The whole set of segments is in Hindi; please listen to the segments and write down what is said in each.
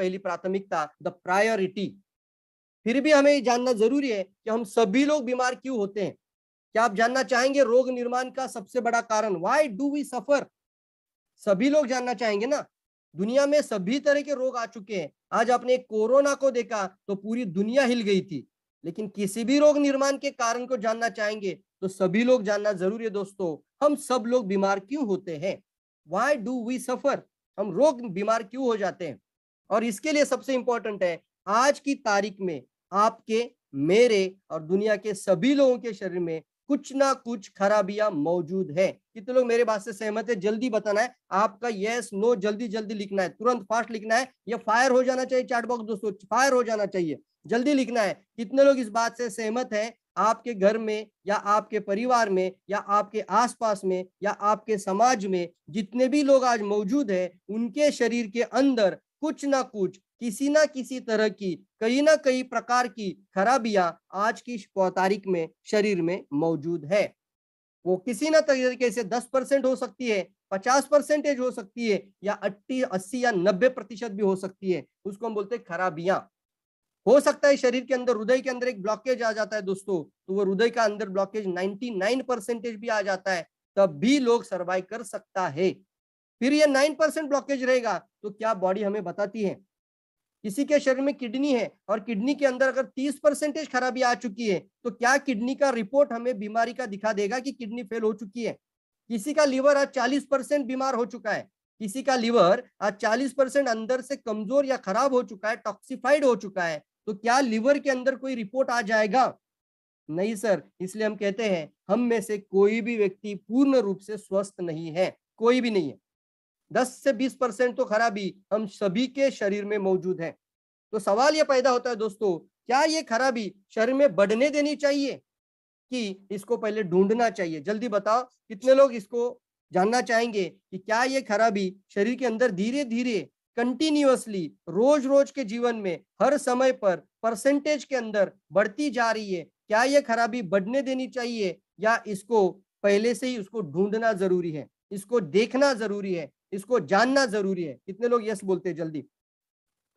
पहली प्राथमिकता द प्रायोरिटी फिर भी हमें जानना जरूरी है कि हम सभी लोग बीमार क्यों होते हैं क्या आप जानना चाहेंगे रोग निर्माण का सबसे बड़ा कारण वाई डू वी सफर सभी लोग जानना चाहेंगे ना दुनिया में सभी तरह के रोग आ चुके हैं आज आपने कोरोना को देखा तो पूरी दुनिया हिल गई थी लेकिन किसी भी रोग निर्माण के कारण को जानना चाहेंगे तो सभी लोग जानना जरूरी है दोस्तों हम सब लोग बीमार क्यों होते हैं वाई डू वी सफर हम रोग बीमार क्यों हो जाते हैं और इसके लिए सबसे इंपॉर्टेंट है आज की तारीख में आपके मेरे और दुनिया के सभी लोगों के शरीर में कुछ ना कुछ खराबियां मौजूद है कितने लोग मेरे बात से सहमत है जल्दी बताना है आपका यस नो जल्दी जल्दी लिखना है तुरंत फास्ट लिखना है ये फायर हो जाना चाहिए चैट बॉक्स दोस्तों फायर हो जाना चाहिए जल्दी लिखना है कितने लोग इस बात से सहमत है आपके घर में या आपके परिवार में या आपके आसपास में या आपके समाज में जितने भी लोग आज मौजूद है उनके शरीर के अंदर कुछ ना कुछ किसी ना किसी तरह की कई ना कई प्रकार की खराबियां आज की तारीख में शरीर में मौजूद है वो किसी ना तरीके से दस परसेंट हो सकती है पचास परसेंटेज हो सकती है या अट्टी अस्सी या नब्बे प्रतिशत भी हो सकती है उसको हम बोलते हैं खराबियां हो सकता है शरीर के अंदर हृदय के अंदर एक ब्लॉकेज आ जाता है दोस्तों तो वो हृदय का अंदर ब्लॉकेज नाइन परसेंटेज भी आ जाता है तब भी लोग सर्वाइव कर सकता है फिर ये नाइन परसेंट ब्लॉकेज रहेगा तो क्या बॉडी हमें बताती है किसी के शरीर में किडनी है और किडनी के अंदर अगर तीस परसेंटेज खराबी आ चुकी है तो क्या किडनी का रिपोर्ट हमें बीमारी का दिखा देगा कि किडनी फेल हो चुकी है किसी का लीवर आज चालीस परसेंट बीमार हो चुका है किसी का लीवर आज चालीस परसेंट अंदर से कमजोर या खराब हो चुका है टॉक्सीफाइड हो चुका है तो क्या लीवर के अंदर कोई रिपोर्ट आ जाएगा नहीं सर इसलिए हम कहते हैं हम में से कोई भी व्यक्ति पूर्ण रूप से स्वस्थ नहीं है कोई भी नहीं है 10 से 20 परसेंट तो खराबी हम सभी के शरीर में मौजूद है तो सवाल यह पैदा होता है दोस्तों क्या ये खराबी शरीर में बढ़ने देनी चाहिए कि इसको पहले ढूंढना चाहिए जल्दी बताओ कितने लोग इसको जानना चाहेंगे कि क्या ये खराबी शरीर के अंदर धीरे धीरे कंटिन्यूसली रोज रोज के जीवन में हर समय पर परसेंटेज के अंदर बढ़ती जा रही है क्या ये खराबी बढ़ने देनी चाहिए या इसको पहले से ही उसको ढूंढना जरूरी है इसको देखना जरूरी है इसको जानना जरूरी है कितने लोग यस बोलते हैं जल्दी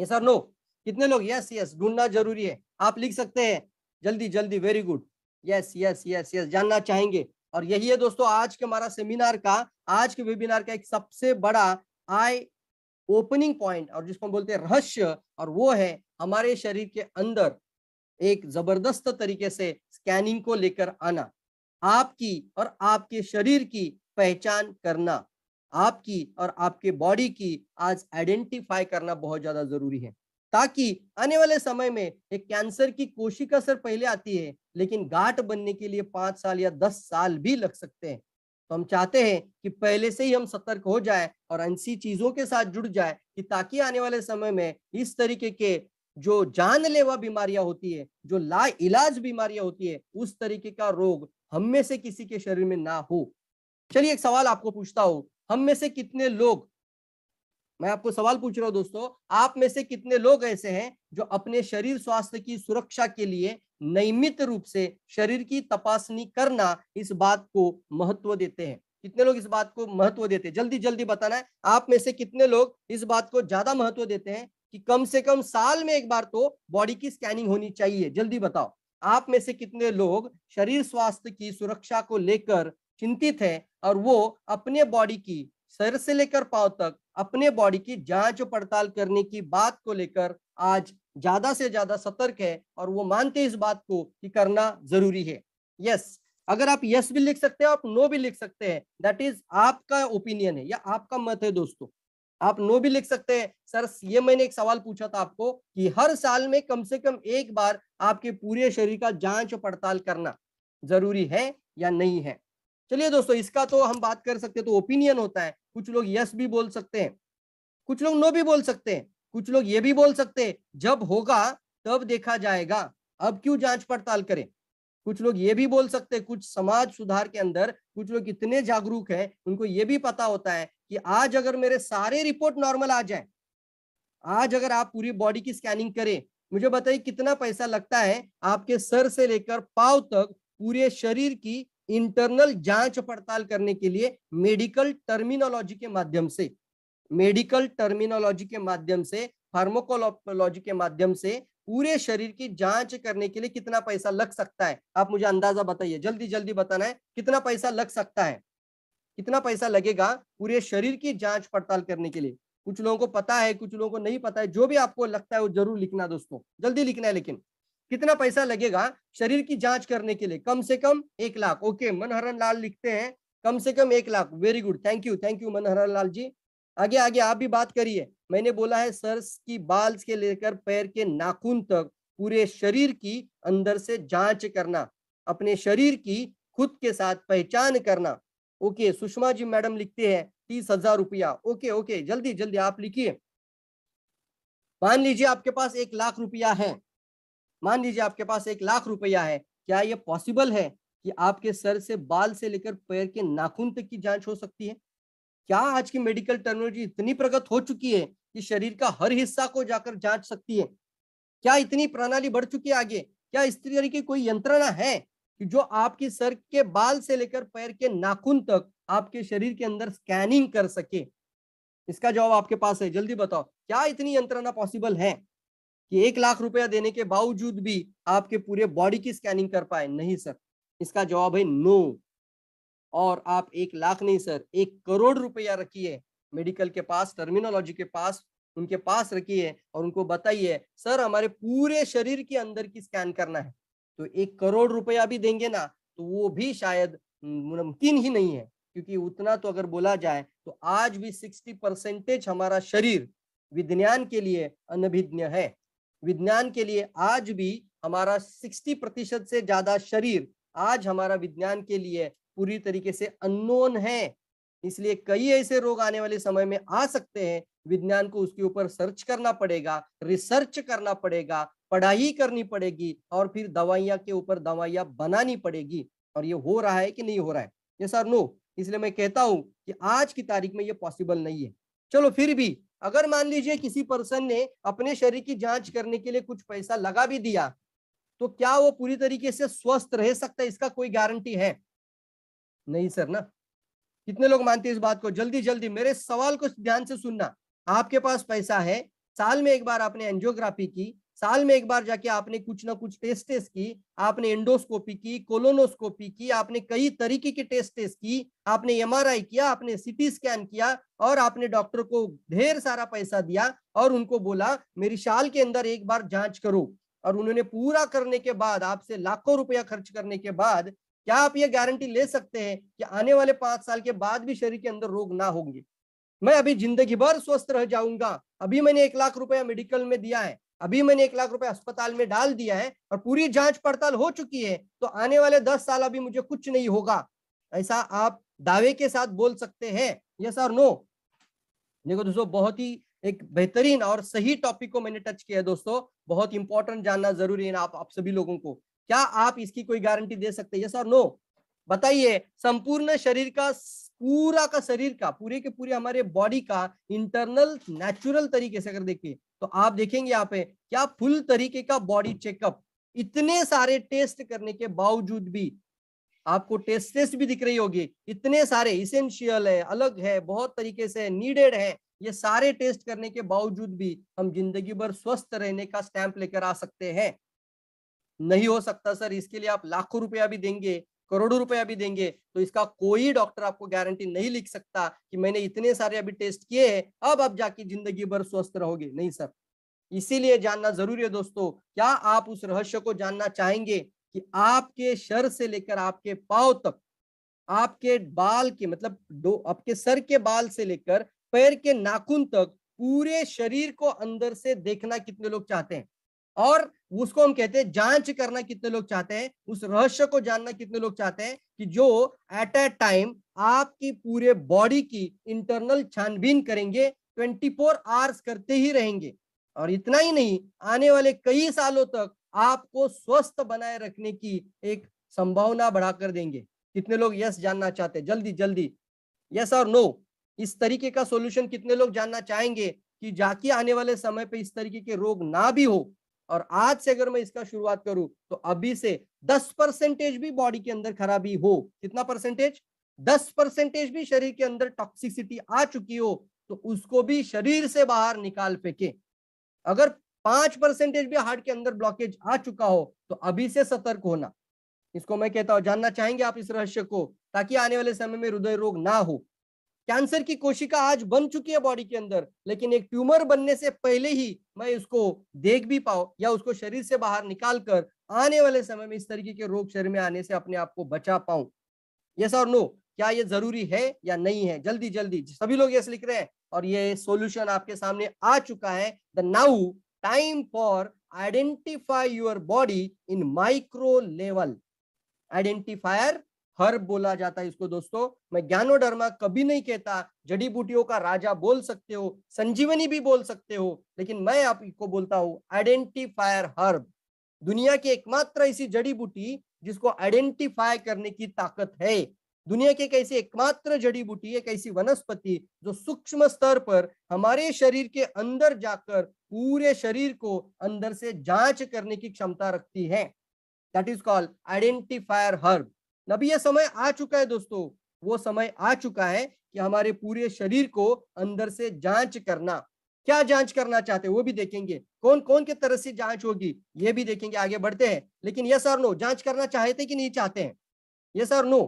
ये सर नो कितने लोग यस यस ढूंढना जरूरी है आप लिख सकते हैं जल्दी जल्दी very good yes yes yes yes जानना चाहेंगे और यही है दोस्तों आज के हमारा सेमिनार का आज के वेबिनार का एक सबसे बड़ा आई ओपनिंग पॉइंट और जिसको हम बोलते हैं रहस्य और वो है हमारे शरीर के अंदर एक जबरदस्त तरीके से स्कैनिंग को लेकर आना आपकी और आपके शरीर की पहचान करना आपकी और आपके बॉडी की आज आइडेंटिफाई करना बहुत ज्यादा जरूरी है ताकि आने वाले समय में एक कैंसर की कोशिका सर पहले आती है लेकिन गांठ बनने के लिए पांच साल या दस साल भी लग सकते हैं तो हम चाहते हैं कि पहले से ही हम सतर्क हो जाए और ऐसी चीजों के साथ जुड़ जाए कि ताकि आने वाले समय में इस तरीके के जो जानलेवा बीमारियां होती है जो ला इलाज बीमारियां होती है उस तरीके का रोग हम में से किसी के शरीर में ना हो चलिए एक सवाल आपको पूछता हूँ हम में से कितने लोग मैं आपको सवाल पूछ रहा हूं दोस्तों आप में से कितने लोग ऐसे हैं जो अपने शरीर स्वास्थ्य की सुरक्षा के लिए नियमित रूप से शरीर की तपासनी करना इस बात को महत्व देते हैं कितने लोग इस बात को महत्व देते हैं जल्दी जल्दी बताना है आप में से कितने लोग इस बात को ज्यादा महत्व देते हैं कि कम से कम साल में एक बार तो बॉडी की स्कैनिंग होनी चाहिए जल्दी बताओ आप में से कितने लोग शरीर स्वास्थ्य की सुरक्षा को लेकर चिंतित है और वो अपने बॉडी की सर से लेकर पाव तक अपने बॉडी की जांच पड़ताल करने की बात को लेकर आज ज्यादा से ज्यादा सतर्क है और वो मानते इस बात को कि करना जरूरी है यस अगर आप यस भी लिख सकते हैं आप नो भी लिख सकते हैं दैट इज आपका ओपिनियन है या आपका मत है दोस्तों आप नो भी लिख सकते हैं सर ये मैंने एक सवाल पूछा था आपको कि हर साल में कम से कम एक बार आपके पूरे शरीर का जांच पड़ताल करना जरूरी है या नहीं है चलिए दोस्तों इसका तो हम बात कर सकते हैं तो ओपिनियन होता है कुछ लोग यस भी बोल सकते हैं कुछ लोग नो भी बोल सकते हैं कुछ लोग ये भी बोल सकते हैं जब होगा तब देखा जाएगा अब क्यों जांच पड़ताल करें कुछ लोग ये भी बोल सकते हैं कुछ समाज सुधार के अंदर कुछ लोग इतने जागरूक हैं उनको ये भी पता होता है कि आज अगर मेरे सारे रिपोर्ट नॉर्मल आ जाए आज अगर आप पूरी बॉडी की स्कैनिंग करें मुझे बताइए कितना पैसा लगता है आपके सर से लेकर पाव तक पूरे शरीर की इंटरनल जांच पड़ताल करने के लिए मेडिकल टर्मिनोलॉजी के माध्यम से मेडिकल टर्मिनोलॉजी के माध्यम से फार्मोकोलॉजी के माध्यम से पूरे शरीर की जांच करने के लिए कितना पैसा लग सकता है आप मुझे अंदाजा बताइए जल्दी जल्दी बताना है कितना पैसा लग सकता है कितना पैसा लगेगा पूरे शरीर की जांच पड़ताल करने के लिए कुछ लोगों को पता है कुछ लोगों को नहीं पता है जो भी आपको लगता है वो जरूर लिखना दोस्तों जल्दी लिखना है लेकिन कितना पैसा लगेगा शरीर की जांच करने के लिए कम से कम एक लाख ओके मनहरन लाल लिखते हैं कम से कम एक lakh very good thank you thank you Manharan Lal ji आगे आगे आप भी बात करिए मैंने बोला है सर की बाल के लेकर पैर के नाखून तक पूरे शरीर की अंदर से जांच करना अपने शरीर की खुद के साथ पहचान करना ओके सुषमा जी मैडम लिखते हैं तीस हजार रुपया ओके ओके जल्दी जल्दी आप लिखिए मान लीजिए आपके पास एक लाख रुपया है मान लीजिए आपके पास एक लाख रुपया है क्या ये पॉसिबल है कि आपके सर से बाल से लेकर पैर के नाखून तक की जांच हो सकती है क्या आज की मेडिकल टेक्नोलॉजी इतनी प्रगत हो चुकी है कि शरीर का हर हिस्सा को जाकर जांच सकती है क्या इतनी प्रणाली बढ़ चुकी है आगे क्या इस तरह की कोई यंत्रणा है कि जो आपके सर के बाल से लेकर पैर के नाखून तक आपके शरीर के अंदर स्कैनिंग कर सके इसका जवाब आपके पास है जल्दी बताओ क्या इतनी यंत्रणा पॉसिबल है कि एक लाख रुपया देने के बावजूद भी आपके पूरे बॉडी की स्कैनिंग कर पाए नहीं सर इसका जवाब है नो और आप एक लाख नहीं सर एक करोड़ रुपया रखिए मेडिकल के पास टर्मिनोलॉजी के पास उनके पास रखिए और उनको बताइए सर हमारे पूरे शरीर के अंदर की स्कैन करना है तो एक करोड़ रुपया भी देंगे ना तो वो भी शायद मुमकिन ही नहीं है क्योंकि उतना तो अगर बोला जाए तो आज भी सिक्सटी परसेंटेज हमारा शरीर विज्ञान के लिए अनभिज्ञ है विज्ञान के लिए आज भी हमारा 60 प्रतिशत से ज्यादा शरीर आज हमारा विज्ञान के लिए पूरी तरीके से अननोन है इसलिए कई ऐसे रोग आने वाले समय में आ सकते हैं विज्ञान को उसके ऊपर सर्च करना पड़ेगा रिसर्च करना पड़ेगा पढ़ाई करनी पड़ेगी और फिर दवाइयाँ के ऊपर दवाइयाँ बनानी पड़ेगी और ये हो रहा है कि नहीं हो रहा है ये सर नो इसलिए मैं कहता हूँ कि आज की तारीख में ये पॉसिबल नहीं है चलो फिर भी अगर मान लीजिए किसी पर्सन ने अपने शरीर की जांच करने के लिए कुछ पैसा लगा भी दिया तो क्या वो पूरी तरीके से स्वस्थ रह सकता है इसका कोई गारंटी है नहीं सर ना कितने लोग मानते हैं इस बात को जल्दी जल्दी मेरे सवाल को ध्यान से सुनना आपके पास पैसा है साल में एक बार आपने एंजियोग्राफी की साल में एक बार जाके आपने कुछ ना कुछ टेस्टेस की आपने एंडोस्कोपी की कोलोनोस्कोपी की आपने कई तरीके के टेस्टेस की आपने एमआरआई किया आपने सीटी स्कैन किया और आपने डॉक्टर को ढेर सारा पैसा दिया और उनको बोला मेरी शाल के अंदर एक बार जांच करो और उन्होंने पूरा करने के बाद आपसे लाखों रुपया खर्च करने के बाद क्या आप ये गारंटी ले सकते हैं कि आने वाले पांच साल के बाद भी शरीर के अंदर रोग ना होंगे मैं अभी जिंदगी भर स्वस्थ रह जाऊंगा अभी मैंने एक लाख रुपया मेडिकल में दिया है अभी मैंने एक लाख रुपए अस्पताल में डाल दिया है और पूरी जांच पड़ताल हो चुकी है तो आने वाले दस साल अभी मुझे कुछ नहीं होगा ऐसा आप दावे के साथ बोल सकते हैं यस और नो देखो दोस्तों बहुत ही एक बेहतरीन और सही टॉपिक को मैंने टच किया है दोस्तों बहुत इंपॉर्टेंट जानना जरूरी है ना आप, आप सभी लोगों को क्या आप इसकी कोई गारंटी दे सकते हैं यस और नो बताइए संपूर्ण शरीर का पूरा का शरीर का पूरे के पूरे हमारे बॉडी का इंटरनल नेचुरल तरीके से अगर देखिए तो आप देखेंगे यहाँ पे क्या फुल तरीके का बॉडी चेकअप इतने सारे टेस्ट करने के बावजूद भी आपको टेस्ट टेस्ट भी दिख रही होगी इतने सारे इसेंशियल है अलग है बहुत तरीके से नीडेड है ये सारे टेस्ट करने के बावजूद भी हम जिंदगी भर स्वस्थ रहने का स्टैंप लेकर आ सकते हैं नहीं हो सकता सर इसके लिए आप लाखों रुपया भी देंगे करोड़ों रुपया भी देंगे तो इसका कोई डॉक्टर आपको गारंटी नहीं लिख सकता कि मैंने इतने सारे अभी टेस्ट किए हैं अब आप जाके जिंदगी भर स्वस्थ रहोगे नहीं सर इसीलिए जानना जरूरी है दोस्तों क्या आप उस रहस्य को जानना चाहेंगे कि आपके शर से लेकर आपके पाव तक आपके बाल के मतलब दो आपके सर के बाल से लेकर पैर के नाखून तक पूरे शरीर को अंदर से देखना कितने लोग चाहते हैं और उसको हम कहते हैं जांच करना कितने लोग चाहते हैं उस रहस्य को जानना कितने लोग चाहते हैं कि जो एट ए टाइम आपकी पूरे बॉडी की इंटरनल छानबीन करेंगे 24 फोर आवर्स करते ही रहेंगे और इतना ही नहीं आने वाले कई सालों तक आपको स्वस्थ बनाए रखने की एक संभावना बढ़ाकर देंगे कितने लोग यस जानना चाहते हैं जल्दी जल्दी यस और नो इस तरीके का सोल्यूशन कितने लोग जानना चाहेंगे कि जाके आने वाले समय पे इस तरीके के रोग ना भी हो और आज से अगर मैं इसका शुरुआत करूं तो अभी से 10 परसेंटेज भी बॉडी के अंदर खराबी हो कितना परसेंटेज 10 परसेंटेज भी शरीर के अंदर टॉक्सिसिटी आ चुकी हो तो उसको भी शरीर से बाहर निकाल फेंके अगर पांच परसेंटेज भी हार्ट के अंदर ब्लॉकेज आ चुका हो तो अभी से सतर्क होना इसको मैं कहता हूं जानना चाहेंगे आप इस रहस्य को ताकि आने वाले समय में हृदय रोग ना हो कैंसर की कोशिका आज बन चुकी है बॉडी के अंदर लेकिन एक ट्यूमर बनने से पहले ही मैं उसको देख भी पाऊ या उसको शरीर से बाहर निकाल कर आने वाले समय में इस तरीके के रोग शरीर में आने से अपने आप को बचा पाऊ यस और नो क्या ये जरूरी है या नहीं है जल्दी जल्दी सभी लोग यस लिख रहे हैं और ये सोल्यूशन आपके सामने आ चुका है the now time for identify your body in micro level identifier herb बोला जाता है इसको दोस्तों मैं ज्ञानोडर्मा कभी नहीं कहता जड़ी बूटियों का राजा बोल सकते हो संजीवनी भी बोल सकते हो लेकिन मैं आपको बोलता हूँ आइडेंटिफायर हर्ब दुनिया की एकमात्र ऐसी जड़ी बूटी जिसको आइडेंटिफाई करने की ताकत है दुनिया की एक ऐसी एकमात्र जड़ी बूटी एक ऐसी वनस्पति जो सूक्ष्म स्तर पर हमारे शरीर के अंदर जाकर पूरे शरीर को अंदर से जांच करने की क्षमता रखती है that is called identifier herb न यह समय आ चुका है दोस्तों वो समय आ चुका है कि हमारे पूरे शरीर को अंदर से जांच करना क्या जांच करना चाहते हैं वो भी देखेंगे कौन कौन के तरह से जांच होगी ये भी देखेंगे आगे बढ़ते हैं लेकिन यस और नो जांच करना चाहते कि नहीं चाहते हैं यस और नो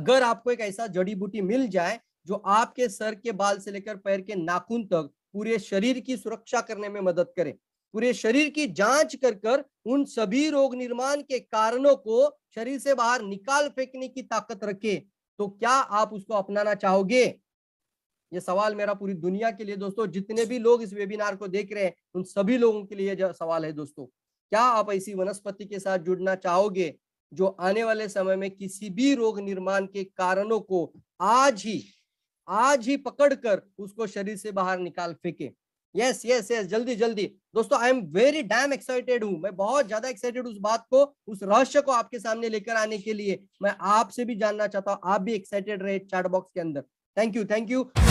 अगर आपको एक ऐसा जड़ी बूटी मिल जाए जो आपके सर के बाल से लेकर पैर के नाखून तक पूरे शरीर की सुरक्षा करने में मदद करे पूरे शरीर की जांच कर कर उन सभी रोग निर्माण के कारणों को शरीर से बाहर निकाल फेंकने की ताकत रखे तो क्या आप उसको अपनाना चाहोगे ये सवाल मेरा पूरी दुनिया के लिए दोस्तों जितने भी लोग इस वेबिनार को देख रहे हैं उन सभी लोगों के लिए सवाल है दोस्तों क्या आप ऐसी वनस्पति के साथ जुड़ना चाहोगे जो आने वाले समय में किसी भी रोग निर्माण के कारणों को आज ही आज ही पकड़कर उसको शरीर से बाहर निकाल फेंके यस यस यस जल्दी जल्दी दोस्तों I am very damn excited हूँ मैं बहुत ज्यादा एक्साइटेड उस बात को उस रहस्य को आपके सामने लेकर आने के लिए मैं आपसे भी जानना चाहता हूँ आप भी एक्साइटेड रहे चैट बॉक्स के अंदर थैंक यू थैंक यू